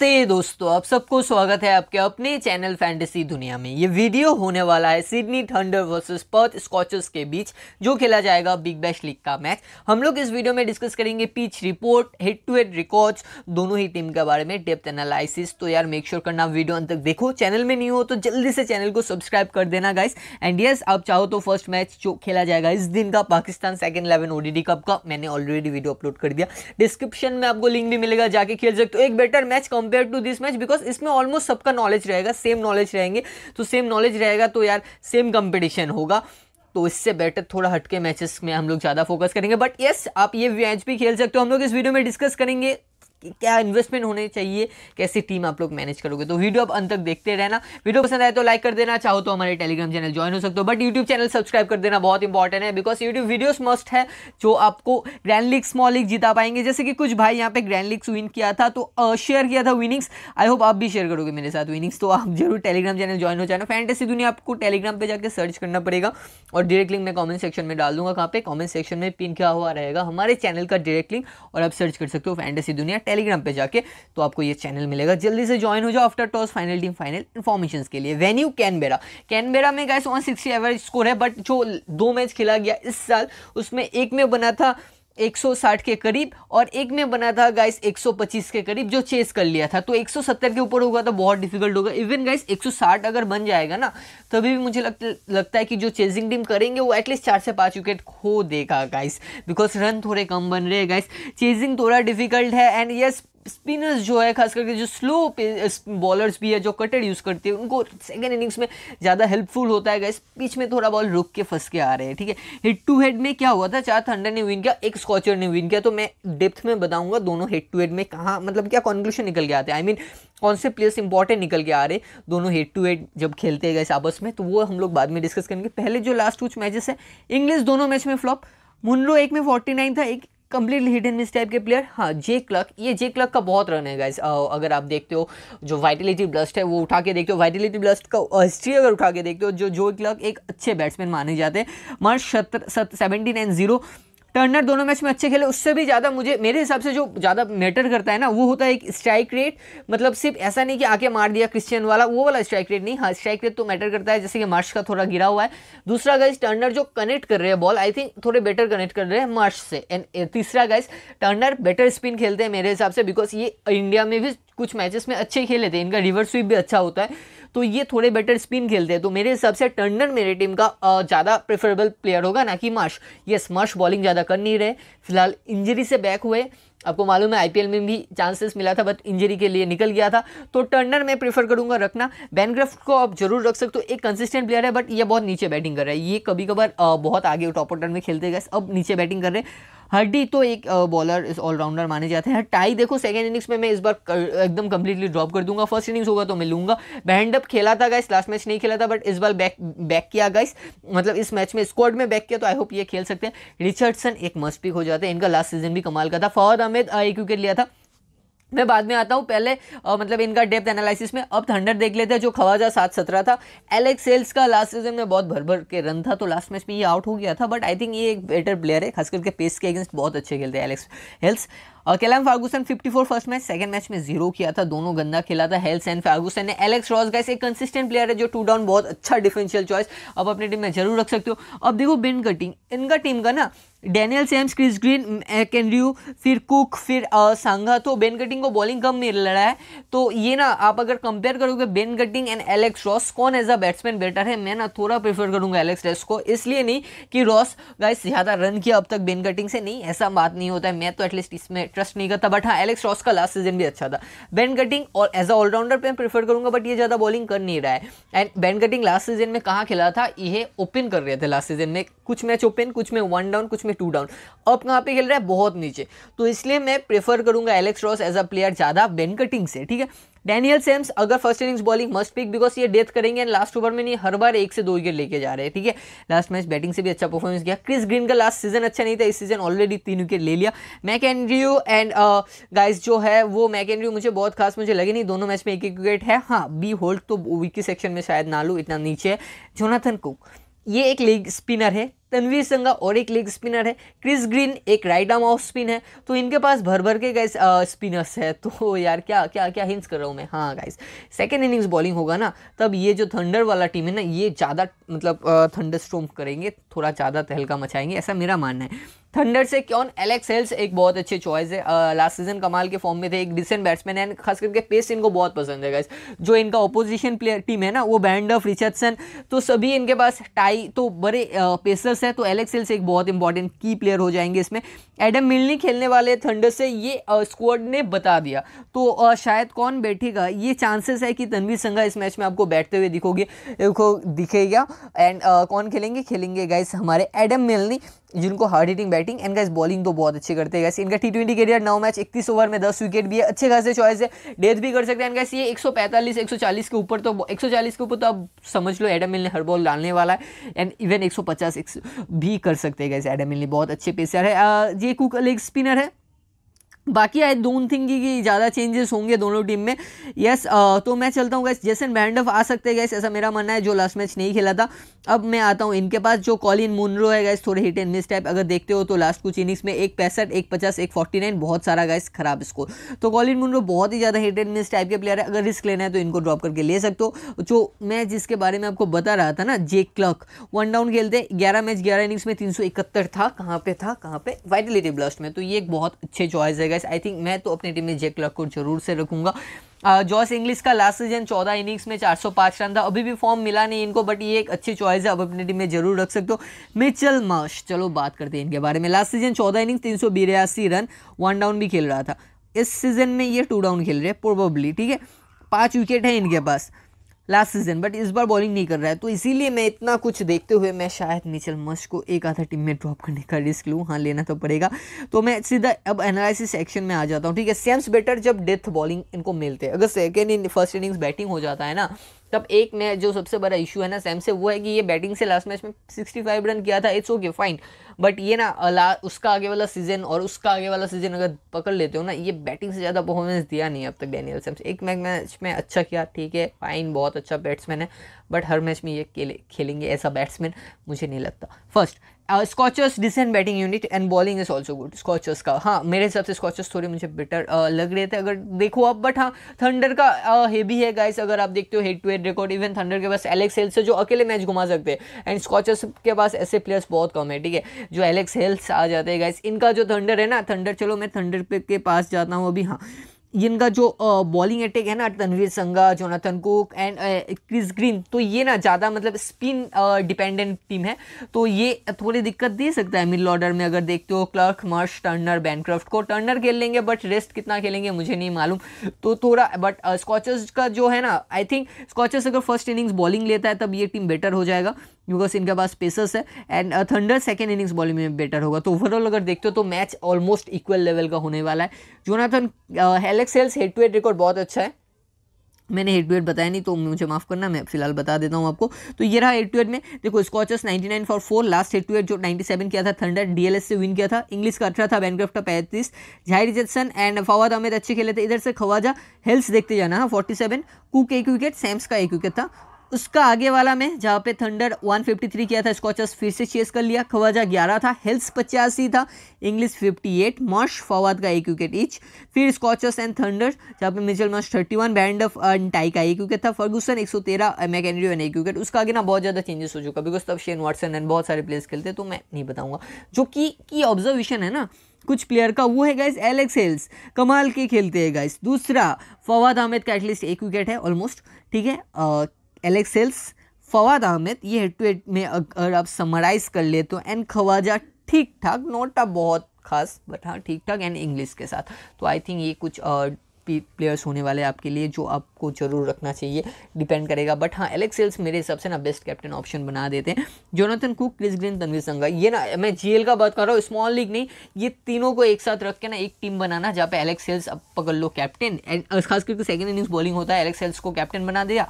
नमस्ते दोस्तों आप सबको स्वागत है आपके अपने चैनल फैंटेसी दुनिया में ये वीडियो होने वाला है Sydney Thunder versus Perth Scorchers के बीच जो खेला जाएगा बिग बैश लीग का मैच हम लोग इस वीडियो में डिस्कस करेंगे pitch report head to head records दोनों ही टीम के बारे में डेप्थ एनालिसिस तो यार मेक श्योर sure करना वीडियो अंत तक देखो चैनल में नहीं हो तो जल्दी से चैनल को सब्सक्राइब कर देना गाइस एंड यस आप चाहो तो फर्स्ट मैच जो खेला जाएगा इस दिन का Pakistan second eleven ODD cup का मैंने ऑलरेडी वीडियो अपलोड कर दिया डिस्क्रिप्शन में आपको लिंक भी मिलेगा जाके खेल सकते हो एक better match come compare to this match because इसमें ऑलमोस्ट सबका नॉलेज रहेगा सेम नॉलेज रहेंगे तो सेम नॉलेज रहेगा तो यार सेम कंपटीशन होगा तो इससे बेटर थोड़ा हटके मैचेस में हम लोग ज़्यादा फोकस करेंगे बट येस आप ये मैच भी खेल सकते हो हम लोग इस वीडियो में डिस्कस करेंगे क्या इन्वेस्टमेंट होने चाहिए कैसी टीम आप लोग मैनेज करोगे तो वीडियो आप अंत तक देखते रहना वीडियो पसंद आए तो लाइक कर देना चाहो तो हमारे टेलीग्राम चैनल ज्वाइन हो सकते हो बट यूट्यूब चैनल सब्सक्राइब कर देना बहुत इंपॉर्टेंट है बिकॉज यूट्यूब वीडियोस मस्ट है जो आपको ग्रैंड लीग स्मॉल लीग जीता पाएंगे जैसे कि कुछ भाई यहाँ पे ग्रैंड लीग्स विन किया था तो शेयर किया था विनिंग्स आई होप आप भी शेयर करोगे मेरे साथ विनिंग्स तो आप जरूर टेलीग्राम चैनल ज्वाइन हो जाना फैंटेसी दुनिया आपको टेलीग्राम पर जाकर सर्च करना पड़ेगा और डायरेक्ट लिंक मैं कॉमेंट सेक्शन में डाल दूंगा कहाँ पे कॉमेंट सेक्शन में पिन क्या हुआ रहेगा हमारे चैनल का डायरेक्ट लिंक और आप सर्च कर सकते हो फैंटेसी दुनिया टेलीग्राम पे जाके तो आपको ये चैनल मिलेगा जल्दी से ज्वाइन हो जाओ after toss final team final information के लिए वेन्यू कैनबेरा कैनबेरा में guys one sixty average score है बट जो दो मैच खेला गया इस साल उसमें एक में बना था 160 के करीब और एक में बना था गाइस 125 के करीब जो चेस कर लिया था तो 170 के ऊपर होगा तो बहुत डिफिकल्ट होगा इवन गाइस 160 अगर बन जाएगा ना तभी भी मुझे लग, लगता है कि जो चेजिंग टीम करेंगे वो एटलीस्ट चार से पाँच विकेट खो देगा गाइस बिकॉज रन थोड़े कम बन रहे हैं गाइस चेजिंग थोड़ा डिफिकल्ट है एंड येस स्पिनर्स जो है खास करके जो स्लो बॉलर्स भी है जो कटर यूज़ करते हैं उनको सेकेंड इनिंग्स में ज़्यादा हेल्पफुल होता है गैस पिच में थोड़ा बॉल रुक के फंस के आ रहे हैं ठीक है हेड टू हेड में क्या हुआ था चार थंडर ने विन किया एक स्कॉचर ने विन किया तो मैं डेप्थ में बताऊंगा दोनों हेड टू हेड में कहाँ मतलब क्या कॉन्क्लूशन निकल के आते हैं आई मीन कौन से प्लेयर्स इंपॉर्टेंट निकल के आ रहे दोनों हेड टू हेड जब खेलते गए आपस में तो वो हम लोग बाद में डिस्कस करेंगे पहले जो लास्ट कुछ मैचेस है इंग्लिश दोनों मैच में फ्लॉप मुनरो एक में फोर्टी नाइन था एक completely hit and miss type के प्लेयर हाँ जे क्लक ये जे क्लक का बहुत रन है गाइज अगर आप देखते हो जो वाइटिलिटी ब्लस्ट है वो उठा के देखते हो वाइटिलिटी ब्लस्ट का हिस्ट्री अगर उठा के देखते हो जो जो क्लक एक अच्छे बैट्समैन माने जाते हैं मार्च सत्तर सेवेंटीन एंड जीरो टर्नर दोनों मैच में अच्छे खेले उससे भी ज़्यादा मुझे मेरे हिसाब से जो ज़्यादा मैटर करता है ना वो होता है एक स्ट्राइक रेट मतलब सिर्फ ऐसा नहीं कि आके मार दिया क्रिश्चियन वाला वो वाला स्ट्राइक रेट नहीं हाँ स्ट्राइक रेट तो मैटर करता है जैसे कि मार्च का थोड़ा गिरा हुआ है दूसरा गाइज टर्नर जो कनेक्ट कर रहे हैं बॉल आई थिंक थोड़े बेटर कनेक्ट कर रहे हैं मार्च से एंड तीसरा गाइज टर्नर बेटर स्पिन खेलते हैं मेरे हिसाब से बिकॉज ये इंडिया में भी कुछ मैचेस में अच्छे खेले थे इनका रिवर्स स्वीप भी अच्छा होता है तो ये थोड़े बेटर स्पिन खेलते हैं तो मेरे हिसाब से टर्नर मेरे टीम का ज़्यादा प्रेफरेबल प्लेयर होगा ना कि मार्श यस मार्श बॉलिंग ज़्यादा कर नहीं रहे फिलहाल इंजरी से बैक हुए आपको मालूम है आईपीएल में भी चांसेस मिला था बट इंजरी के लिए निकल गया था तो टर्नर मैं प्रेफर करूंगा रखना बैनग्राफ्ट को आप जरूर रख सकते हो एक कंसिस्टेंट प्लेयर है बट ये बहुत नीचे बैटिंग कर रहा है ये कभी कभार बहुत आगे टॉप ऑर्डर में खेलते गए अब नीचे बैटिंग कर रहे हैं हड्डी तो एक बॉलर इस ऑलराउंडर माने जाते हैं टाई देखो सेकेंड इनिंग्स में मैं इस बार एकदम कंप्लीटली ड्रॉप कर दूंगा फर्स्ट इनिंग्स होगा तो मैं लूंगा बैंड अप खेला था गाइस लास्ट मैच नहीं खेला था बट इस बार बैक बैक किया गाइस मतलब इस मैच में स्क्वाड में बैक किया तो आई होप ये खेल सकते हैं रिचर्डसन एक मस्ट पिक हो जाते हैं इनका लास्ट सीजन भी कमाल का था फवाद अहमद एक विकेट लिया था मैं बाद में आता हूँ पहले आ, मतलब इनका डेप्थ एनालिसिस में अब थंडर देख लेते हैं जो खवाजा सात सत्रह था एलेक्स सेल्स का लास्ट सीजन में बहुत भर भर के रन था तो लास्ट मैच में ये आउट हो गया था बट आई थिंक ये एक बेटर प्लेयर है खास करके पेस के अगेंस्ट बहुत अच्छे खेलते हैं एलेक्स हेल्स और Calum Ferguson 54 first match second match में जीरो किया था दोनों गंदा खेला था हेल्स एंड फार्गूसन ने एलेक्स रॉस गैस एक कंसिस्टेंट प्लेयर है जो टू डाउन बहुत अच्छा डिफेंशियल चॉइस अब अपनी टीम में जरूर रख सकते हो अब देखो बिन कटिंग इनका टीम का ना डैनियल सेम्स क्रिस ग्रीन कैनड्यू फिर कुक फिर सांगा तो बेन कटिंग को बॉलिंग कम मिल रहा है तो ये ना आप अगर कंपेयर करोगे Ben Cutting and Alex Ross कौन एज अ बैट्समैन बेटर है मैं ना थोड़ा प्रेफर करूंगा एलेक्स रॉस को इसलिए नहीं कि रॉस गाइस ज़्यादा रन किया अब तक बेन कटिंग से नहीं ऐसा बात नहीं होता है मैं तो एटलीस्ट इसमें ट्रस्ट नहीं करता बट हाँ एलेक्स रॉस का लास्ट सीजन भी अच्छा था बेन कटिंग और एज अ ऑलराउंडर पर प्रेफर करूंगा बट ये ज़्यादा बॉलिंग कर नहीं रहा है and Ben Cutting last season में कहाँ खेला था ये ओपन कर रहे थे लास्ट सीजन में कुछ मैच ओपन कुछ में वन डाउन कुछ में टू डाउन अब कहाँ पे खेल रहा है बहुत नीचे तो इसलिए मैं प्रेफर करूंगा Alex Ross as a player ज़्यादा बेन कटिंग से ठीक है डैनियल सेम्स अगर first innings bowling must pick because ये डेथ करेंगे एंड लास्ट ओवर में नहीं हर बार एक से दो विकेट लेके जा रहे हैं ठीक है लास्ट मैच बैटिंग से भी अच्छा परफॉर्मेंस किया क्रिस ग्रीन का लास्ट सीजन अच्छा नहीं था इस सीजन ऑलरेडी तीन विकेट ले लिया मैक एंड्रियो एंड गाइस जो है वो मैक एंड्रियो मुझे बहुत खास मुझे लगे नहीं दोनों मैच में एक एक विकेट है हाँ बी होल्ड तो विकी सेक्शन में शायद ना लू इतना नीचे है जोनाथन कुक ये एक लीग स्पिनर है तनवीर संगा और एक लेग स्पिनर है क्रिस ग्रीन एक राइट आर्म ऑफ स्पिन है तो इनके पास भर भर के गाइस स्पिनर्स है तो यार क्या क्या क्या हिंस कर रहा हूँ मैं हाँ गाइस सेकेंड इनिंग्स बॉलिंग होगा ना तब ये जो थंडर वाला टीम है ना ये ज़्यादा मतलब थंडर स्ट्रोम करेंगे थोड़ा ज़्यादा तहलका मचाएंगे ऐसा मेरा मानना है थंडर से क्यों एलेक्स हेल्स एक बहुत अच्छे चॉइस है लास्ट सीजन कमाल के फॉर्म में थे एक डिसेंट बैट्समैन है खास करके पेस इनको बहुत पसंद है गाइस जो इनका ओपोजिशन प्लेयर टीम है ना वो बैंड ऑफ रिचर्डसन तो सभी इनके पास टाई तो बड़े पेसर्स थंडर्स है तो एलेक्स हिल्स एक बहुत इंपॉर्टेंट की प्लेयर हो जाएंगे इसमें एडम मिलनी खेलने वाले थंडर्स से ये स्क्वाड ने बता दिया तो शायद कौन बैठेगा ये चांसेस है कि तनवीर संघा इस मैच में आपको बैठते हुए दिखोगे दिखेगा एंड कौन खेलेंगे खेलेंगे गाइस हमारे एडम मिलनी जिनको hard hitting batting and guys bowling तो बहुत अच्छे करते हैं गैस इनका टी ट्वेंटी करियर नौ मैच इक्कीस ओवर में दस विकेट भी है अच्छे खासे चॉइस है डेथ भी कर सकते हैं गैस ये 145 140 के ऊपर तो 140 के ऊपर तो आप समझ लो एडम मिल ने हर बॉल डालने वाला है एंड इवन 150 100 भी कर सकते हैं गैस एडम मिल बहुत अच्छे पेसर है ये कुक लेग स्पिनर है बाकी आई डोंट थिंक कि ज़्यादा चेंजेस होंगे दोनों टीम में यस uh, तो मैं चलता हूँ गैस जैसन वैंडफ आ सकते हैं गैस ऐसा मेरा मानना है जो लास्ट मैच नहीं खेला था अब मैं आता हूँ इनके पास जो कॉलिन मुनरो है गैस थोड़े हिट एंड मिस टाइप अगर देखते हो तो लास्ट कुछ इनिंग्स में एक पैंसठ एक पचास एक फोर्टी नाइन बहुत सारा गैस खराब स्कोर तो कॉलिन मुनरो बहुत ही ज़्यादा हिट एंड मिस टाइप के प्लेयर है अगर रिस्क लेना है तो इनको ड्रॉप करके ले सकते हो जो मैं जिसके बारे में आपको बता रहा था ना जे क्लक वन डाउन खेलते ग्यारह मैच ग्यारह इनिंग्स में तीन था कहाँ पर था कहाँ पर वाइटलिटी ब्लास्ट में तो ये एक बहुत अच्छे चॉइस है गैस आई थिंक मैं तो अपनी टीम में जेक लॉक को जरूर से रखूंगा जॉस इंग्लिश का लास्ट सीजन चौदह इनिंग्स में 405 रन था अभी भी फॉर्म मिला नहीं इनको बट ये एक अच्छी चॉइस है अब अपनी टीम में जरूर रख सकते हो मिचल मश चलो बात करते हैं इनके बारे में लास्ट सीजन चौदह इनिंग्स तीन रन वन डाउन भी खेल रहा था इस सीजन में ये टू डाउन खेल रहे हैं प्रोबेबली ठीक है पाँच विकेट है इनके पास लास्ट सीजन बट इस बार बॉलिंग नहीं कर रहा है तो इसीलिए मैं इतना कुछ देखते हुए मैं शायद मिचल मश को एक आधा टीम में ड्रॉप करने का रिस्क लूँ हाँ लेना तो पड़ेगा तो मैं सीधा अब एनालिसिस सेक्शन में आ जाता हूँ ठीक है सेम्स बेटर जब डेथ बॉलिंग इनको मिलते हैं अगर सेकेंड इन फर्स्ट इनिंग्स बैटिंग हो जाता है ना तब एक नया जो सबसे बड़ा इशू है ना सैम से वो है कि ये बैटिंग से लास्ट मैच में 65 रन किया था इट्स ओके फाइन बट ये ना ला उसका आगे वाला सीजन और उसका आगे वाला सीजन अगर पकड़ लेते हो ना ये बैटिंग से ज़्यादा परफॉर्मेंस दिया नहीं अब तक डैनियल सैम्स एक मैच मैच में अच्छा किया ठीक है फाइन बहुत अच्छा बैट्समैन है बट हर मैच में ये खेलेंगे ऐसा बैट्समैन मुझे नहीं लगता first Scorchers decent batting unit and bowling is also good Scorchers का हाँ मेरे हिसाब से स्कॉचर्स थोड़े मुझे बेटर uh, लग रहे थे अगर देखो आप बट हाँ थंडर का हेवी uh, है गाइस अगर आप देखते हो head to head record even Thunder के पास एलेक्स हेल्स है जो अकेले मैच घुमा सकते हैं एंड स्कॉचर्स के पास ऐसे प्लेयर्स बहुत कम है ठीक है जो एलेक्स हेल्स आ जाते हैं गाइस इनका जो थंडर है ना थंडर चलो मैं थंडर के पास जाता हूँ अभी हाँ इनका जो बॉलिंग अटैक है ना Tanveer Sangha Jonathan Cook and Chris Green तो ये ना ज़्यादा मतलब स्पिन डिपेंडेंट टीम है तो ये थोड़ी दिक्कत दे सकता है मिडल ऑर्डर में अगर देखते हो क्लर्क मार्श टर्नर बैनक्राफ्ट को टर्नर खेल लेंगे बट रेस्ट कितना खेलेंगे मुझे नहीं मालूम तो थोड़ा बट स्कॉचर्स का जो है ना आई थिंक स्कॉचर्स अगर फर्स्ट इनिंग्स बॉलिंग लेता है तब ये टीम बेटर हो जाएगा बिकॉज इनके पास पेसर्स है and Thunder second innings bowling में बेटर होगा तो ओवरऑल अगर देखते हो तो मैच ऑलमोस्ट इक्वल लेवल का होने वाला है Jonathan Alex Hales head to head record बहुत अच्छा है मैंने हेड टू हेड बताया नहीं तो मुझे माफ़ करना मैं फिलहाल बता देता हूँ आपको तो ये रहा हेड टू हेड में देखो Scorchers nine four four last head to head जो सेवन किया था थंडर डीएलएस से विन किया था इंग्लिश का अठारह अच्छा था बैनक्राफ्ट का पैंतीस Jhye Richardson and Fawad Ahmed अच्छे खेले थे इधर से खवाजा हेल्स देखते जाना फोर्टी सेवन कुक एक विकेट सैम्स का एक विकेट था उसका आगे वाला में जहाँ पे थंडर 153 किया था स्कॉचर्स फिर से चेस कर लिया खवाजा 11 था हेल्स पचासी था इंग्लिश 58 मॉश फवाद का एक विकेट ईच फिर स्कॉचर्स एंड थंडर जहाँ पे मिचल मॉश 31 बैंड ऑफ टाई का एक विकेट था फर्गूसन 113 सौ तेरह मैकेनरियो uh, एंड एक विकेट उसका आगे ना बहुत ज़्यादा चेंजेस हो चुका बिकॉज तब शेन वाटसन एंड बहुत सारे प्लेयर्स खेलते तो मैं नहीं बताऊँगा जो कि की ऑब्जर्वेशन है ना कुछ प्लेयर का वो है गाइस एलेक्स हेल्स कमाल के खेलते हैं गाइस दूसरा फवाद अहमद का एटलीस्ट एक विकेट है ऑलमोस्ट ठीक है uh, एलेक्सेल्स फवाद अहमद ये हेड टू हेड में अगर आप समराइज कर ले तो एंड खवाजा ठीक ठाक नोट अ बहुत खास बट हाँ ठीक ठाक एंड इंग्लिश के साथ तो आई थिंक ये कुछ प्लेयर्स होने वाले हैं आपके लिए जो आपको जरूर रखना चाहिए डिपेंड करेगा बट हाँ एलेक्स सेल्स मेरे हिसाब से ना बेस्ट कैप्टन ऑप्शन बना देते हैं Jonathan Cook Chris Green Tanveer Sangha ये ना मैं जी का बात कर रहा हूँ स्मॉल लीग नहीं ये तीनों को एक साथ रख के ना एक टीम बनाना जहाँ पे एलेक्स सेल्स अब पकड़ लो कैप्टन खास करके सेकेंड इनिंग्स बॉलिंग होता है एलेक्स सेल्स को कैप्टन बना दिया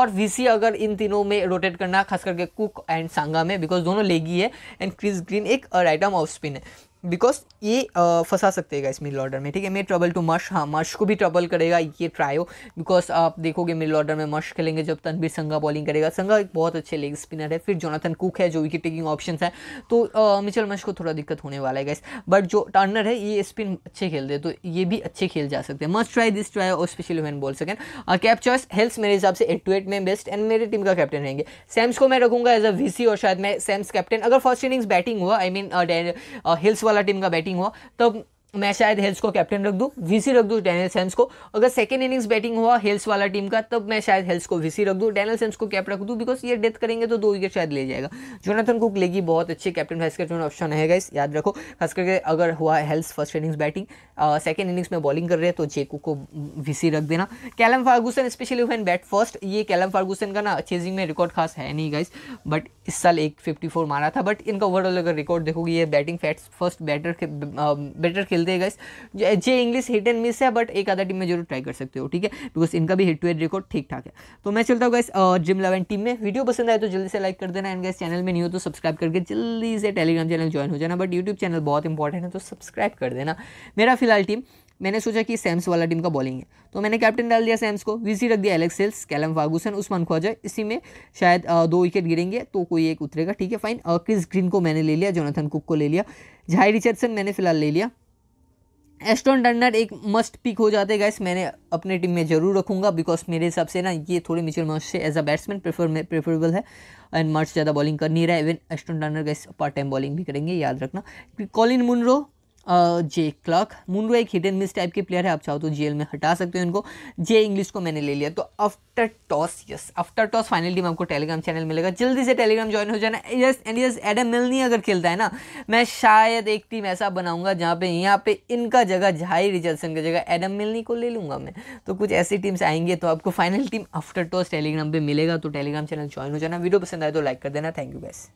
और वीसी अगर इन तीनों में रोटेट करना खास करके कुक एंड सांगा में बिकॉज दोनों लेगी है एंड क्रिस ग्रीन एक राइट आर्म ऑफ स्पिन है बिकॉज ये फंसा सकते हैं इस मिल ऑर्डर में ठीक है मे ट्रबल टू मश हाँ मश को भी ट्रबल करेगा ये ट्रायो बिकॉज आप देखोगे मिल ऑर्डर में मश खेलेंगे जब तनबीर संगा बॉलिंग करेगा संगा एक बहुत अच्छे लेग स्पिनर है फिर जोनाथन कुक है जो विकेट टेकिंग ऑप्शन है तो मिचल मश को थोड़ा दिक्कत होने वाला है इस बट जो टर्नर है ये स्पिन अच्छे खेलते दे तो ये भी अच्छे खेल जा सकते हैं मस्ट ट्राई दिस ट्राई और स्पेशली वैन बोल सकें कैप चॉइस हेल्थ मेरे हिसाब से एट टू एट में बेस्ट एंड मेरे टीम का कैप्टन रहेंगे सैम्स को मैं रखूंगा एज अ वी और शायद मैं सैम्स कैप्टन अगर फर्स्ट इनिंग्स बैटिंग हुआ आई मीन हिल्स वाला टीम का बैटिंग हो तब मैं शायद हेल्स को कैप्टन रख दूँ वीसी रख दूँ डैनियल सेंस को अगर सेकेंड इनिंग्स बैटिंग हुआ हेल्स वाला टीम का तब मैं शायद हेल्स को वीसी रख दूँ डैनियल सेंस को कैप रख दूँ बिकॉज ये डेथ करेंगे तो दो विकेट शायद ले जाएगा जोनाथन कुक लेगी बहुत अच्छे कैप्टन वाइस कैप्टन ऑप्शन है गाइस याद रखो खास करके अगर हुआ Hales first innings batting second innings में बॉलिंग कर रहे हैं तो जेकू को वीसी रख देना Calum Ferguson specially when bat first ये कैलम फार्गूसन का ना चेजिंग में रिकॉर्ड खास है नहीं गाइस बट इस साल एक फिफ्टी फोर मारा था बट इनका ओवरऑल अगर रिकॉर्ड देखोगे ये बैटिंग फैट्स फर्स्ट बैटर के बेटर खेल खेलते हैं guys J Inglis hit and miss है बट एक आधा टीम में जरूर ट्राई कर सकते हो ठीक है बिकॉज इनका भी हिट टू हेड रिकॉर्ड ठीक ठाक है तो मैं चलता हूँ गाइस जिम इलेवन टीम में वीडियो पसंद आए तो जल्दी से लाइक कर देना एंड गाइस चैनल में नहीं हो तो सब्सक्राइब करके जल्दी से टेलीग्राम चैनल ज्वाइन हो जाना बट यूट्यूब चैनल बहुत इंपॉर्टेंट है तो सब्सक्राइब कर देना मेरा फिलहाल टीम मैंने सोचा कि सैम्स वाला टीम का बॉलिंग है तो मैंने कैप्टन डाल दिया सैम्स को वीसी रख दिया Alex Hales Calum Ferguson Usman Khawaja इसी में शायद दो विकेट गिरेंगे तो कोई एक उतरेगा ठीक है फाइन क्रिस ग्रीन को मैंने ले लिया जोनाथन कुक को ले लिया झाई रिचर्डसन मैंने फिलहाल ले लिया एस्टोन डनर एक मस्ट पिक हो जाते हैं गैस मैंने अपने टीम में ज़रूर रखूंगा बिकॉज मेरे हिसाब से ना ये थोड़े मिचेल मार्च से as a batsman prefer preferable है एंड मार्च ज़्यादा बॉलिंग कर नहीं रहा है even Ashton Turner guys part time bowling भी करेंगे याद रखना Colin Munro J Clark Munro एक हिट एंड मिस टाइप के प्लेयर है आप चाहो तो जेल में हटा सकते हो इनको जे इंग्लिश को मैंने ले लिया तो after toss yes after toss final team आपको टेलीग्राम चैनल मिलेगा जल्दी से टेलीग्राम ज्वाइन हो जाना यस एंड यस एडम मिलनी अगर खेलता है ना मैं शायद एक टीम ऐसा बनाऊंगा जहाँ पे यहाँ पे इनका जगह झाई रिजल्सन का जगह एडम मिलनी को ले लूँगा मैं तो कुछ ऐसी टीम्स आएंगे तो आपको final team after toss Telegram पर मिलेगा तो टेलीग्राम चैनल ज्वाइन हो जाना वीडियो पसंद आए तो लाइक कर देना थैंक यू बैस